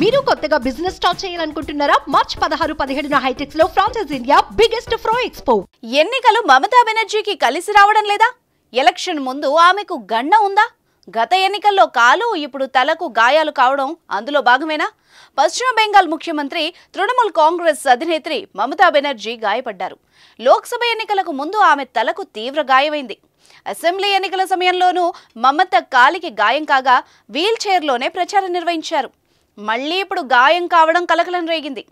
మీరు కొత్తగా business start చేయాలనుకుంటున్నారా మార్చ్ పదహారు పదిహేడున హైటెక్స్ లో ఫ్రాన్సెస్ ఇండియా బిగ్గెస్ట్ ఫ్రో ఎక్స్పో ఎన్నికలు మమతా బెనర్జీకి కలిసి రావడం లేదా ఎలక్షన్ ముందు ఆమెకు గండ ఉందా గత ఎన్నికల్లో కాలు ఇప్పుడు తలకు గాయాలు కావడం అందులో భాగమేనా పశ్చిమ బెంగాల్ ముఖ్యమంత్రి తృణమూల్ కాంగ్రెస్ అధినేత్రి మమతా బెనర్జీ గాయపడ్డారు లోక్సభ ఎన్నికలకు ముందు ఆమె తలకు తీవ్ర గాయమైంది అసెంబ్లీ ఎన్నికల సమయంలోనూ మమత కాలికి గాయం కాగా వీల్ చైర్లోనే ప్రచారం నిర్వహించారు మళ్ళీ ఇప్పుడు గాయం కావడం కలకలం రేగింది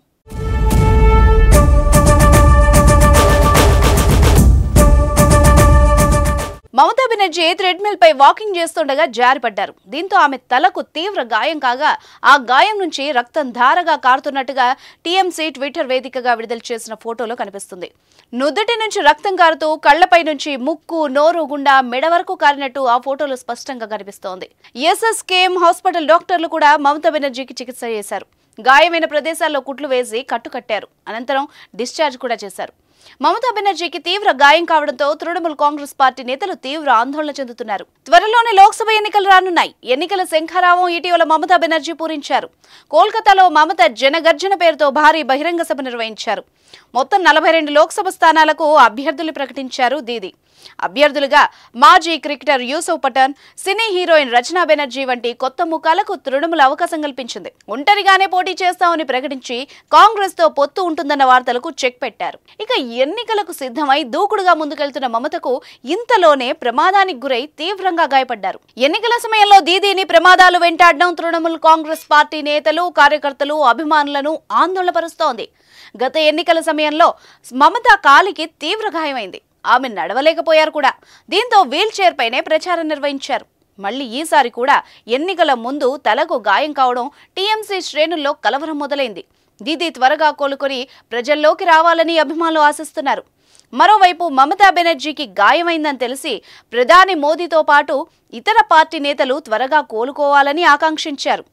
బెనర్జీ థ్రెడ్మిల్ పై వాకింగ్ చేస్తుండగా జారిపడ్డారు దీంతో ఆమె తలకు తీవ్ర గాయం కాగా ఆ గాయం నుంచి రక్తం ధారగా కారుతున్నట్టుగా టీఎంసీ ట్విట్టర్ వేదికగా విడుదల చేసిన ఫోటోలో కనిపిస్తుంది నుదుటి నుంచి రక్తం కారుతూ కళ్లపై నుంచి ముక్కు నోరు గుండా మెడ వరకు కారినట్టు ఆ ఫోటోలో స్పష్టంగా కనిపిస్తోంది ఎస్ఎస్కేఎం హాస్పిటల్ డాక్టర్లు కూడా మమతా బెనర్జీకి చికిత్స చేశారు గాయమైన ప్రదేశాల్లో కుట్లు వేసి కట్టుకట్టారు అనంతరం డిశ్చార్జ్ కూడా చేశారు మమతా బెనర్జీకి తీవ్ర గాయం కావడంతో తృణమూల్ కాంగ్రెస్ పార్టీ నేతలు తీవ్ర ఆందోళన చెందుతున్నారు త్వరలోనే లోక్సభ ఎన్నికలు రానున్నాయి ఎన్నికల శంఖారావం ఇటీవల మమతా బెనర్జీ పూరించారు కోల్కతాలో మమత జనగర్జన పేరుతో భారీ బహిరంగ సభ నిర్వహించారు మొత్తం నలభై రెండు లోక్సభ స్థానాలకు అభ్యర్థులు ప్రకటించారు దీది అభ్యర్థులుగా మాజీ cricketer Yusuf Pathan cine heroine Rachana Banerjee వంటి కొత్త ముఖాలకు తృణమూల అవకాశం కల్పించింది ఒంటరిగానే పోటీ చేస్తామని ప్రకటించి కాంగ్రెస్ తో పొత్తు ఉంటుందన్న వార్తలకు చెక్ పెట్టారు ఇక ఎన్నికలకు సిద్ధమై దూకుడుగా ముందుకెళ్తున్న మమతకు ఇంతలోనే ప్రమాదానికి గురై తీవ్రంగా గాయపడ్డారు ఎన్నికల సమయంలో దీదీని ప్రమాదాలు వెంటాడడం తృణమూల్ కాంగ్రెస్ పార్టీ నేతలు కార్యకర్తలు అభిమానులను ఆందోళనపరుస్తోంది గత ఎన్నికల సమయంలో మమత కాలికి తీవ్ర గాయమైంది ఆమె నడవలేకపోయారు కూడా దీంతో వీల్ చైర్ పైనే ప్రచారం నిర్వహించారు మళ్ళీ ఈసారి కూడా ఎన్నికల ముందు తలకు గాయం కావడం టీఎంసీ శ్రేణుల్లో కలవరం మొదలైంది దీది త్వరగా కోలుకొని ప్రజల్లోకి రావాలని అభిమానులు ఆశిస్తున్నారు మరోవైపు మమతా బెనర్జీకి గాయమైందని తెలిసి ప్రధాని మోదీతో పాటు ఇతర పార్టీ నేతలు త్వరగా కోలుకోవాలని ఆకాంక్షించారు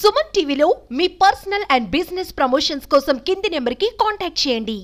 సుమన్ టీవీలో మీ పర్సనల్ అండ్ బిజినెస్ ప్రమోషన్స్ కోసం కింది నెంబర్కి కాంటాక్ట్ చేయండి